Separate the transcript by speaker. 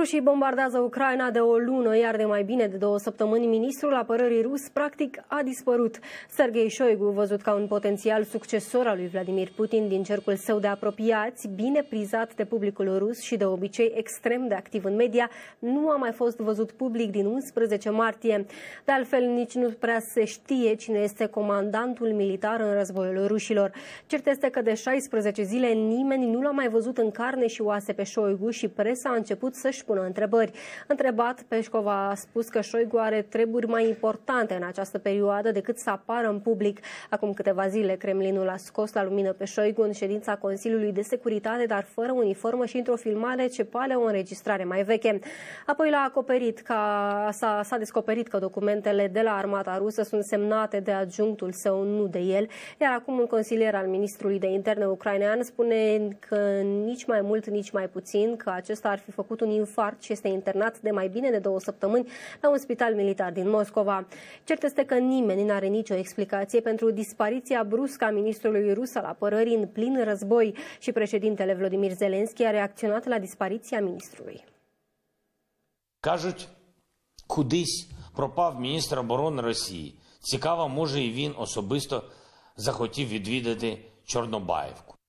Speaker 1: Rușii bombardează Ucraina de o lună, iar de mai bine de două săptămâni ministrul apărării rus practic a dispărut. Sergei Șoigu, văzut ca un potențial succesor al lui Vladimir Putin din cercul său de apropiați, bine prizat de publicul rus și de obicei extrem de activ în media, nu a mai fost văzut public din 11 martie. De altfel, nici nu prea se știe cine este comandantul militar în războiul rușilor. Cert este că de 16 zile nimeni nu l-a mai văzut în carne și oase pe Șoigu și presa a început să-și pună întrebări. Întrebat, Peșcov a spus că Șoigu are treburi mai importante în această perioadă decât să apară în public. Acum câteva zile, Kremlinul a scos la lumină pe Șoigu în ședința Consiliului de Securitate, dar fără uniformă și într-o filmare ce pale o înregistrare mai veche. Apoi l-a acoperit ca s-a, descoperit că documentele de la armata rusă sunt semnate de adjunctul său, nu de el, iar acum un consilier al ministrului de interne ucrainean spune că nici mai mult, nici mai puțin, că acesta ar fi făcut un infam Farc și este internat de mai bine de două săptămâni la un spital militar din Moscova. Cert este că nimeni nu are nicio explicație pentru dispariția bruscă a ministrului rus al apărării în plin război și președintele Vladimir Zelenski a reacționat la dispariția ministrului.
Speaker 2: Кажуть, кудись пропав міністр оборони Росії. Цікаво, може, і він особисто захотів відвідати Чорнобаївку.